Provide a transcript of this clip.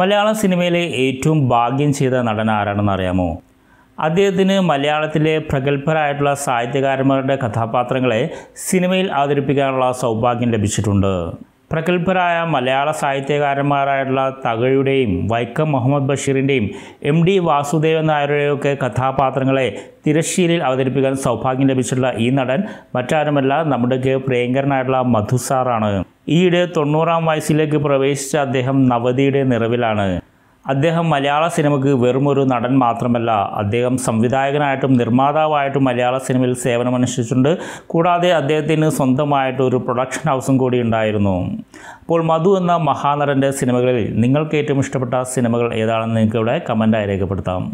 മലയാള സിനിമയിലെ ഏറ്റവും ഭാഗ്യം ചെയ്ത നടൻ ആരാണെന്ന് അറിയാമോ അദ്ദേഹത്തിന് മലയാളത്തിലെ പ്രഗത്ഭരായിട്ടുള്ള സാഹിത്യകാരന്മാരുടെ കഥാപാത്രങ്ങളെ സിനിമയിൽ അവതരിപ്പിക്കാനുള്ള സൗഭാഗ്യം ലഭിച്ചിട്ടുണ്ട് പ്രഗത്ഭരായ മലയാള സാഹിത്യകാരന്മാരായിട്ടുള്ള തകഴിയുടെയും വൈക്കം മുഹമ്മദ് ബഷീറിൻ്റെയും എം ഡി വാസുദേവൻ നായരുടെയൊക്കെ കഥാപാത്രങ്ങളെ തിരശ്ശീലയിൽ അവതരിപ്പിക്കാൻ സൗഭാഗ്യം ലഭിച്ചിട്ടുള്ള ഈ നടൻ മറ്റാരുമല്ല നമ്മുടെ പ്രിയങ്കരനായിട്ടുള്ള മധുസാറാണ് ഈയിടെ തൊണ്ണൂറാം വയസ്സിലേക്ക് പ്രവേശിച്ച അദ്ദേഹം നവതിയുടെ നിറവിലാണ് അദ്ദേഹം മലയാള സിനിമയ്ക്ക് വെറുമൊരു നടൻ മാത്രമല്ല അദ്ദേഹം സംവിധായകനായിട്ടും നിർമ്മാതാവായിട്ടും മലയാള സിനിമയിൽ സേവനമനുഷ്ഠിച്ചിട്ടുണ്ട് കൂടാതെ അദ്ദേഹത്തിന് സ്വന്തമായിട്ട് ഒരു പ്രൊഡക്ഷൻ ഹൗസും കൂടി ഉണ്ടായിരുന്നു അപ്പോൾ മധു എന്ന മഹാനടൻ്റെ സിനിമകളിൽ നിങ്ങൾക്ക് ഏറ്റവും ഇഷ്ടപ്പെട്ട സിനിമകൾ ഏതാണെന്ന് നിങ്ങൾക്ക് ഇവിടെ കമൻറ്റായി രേഖപ്പെടുത്താം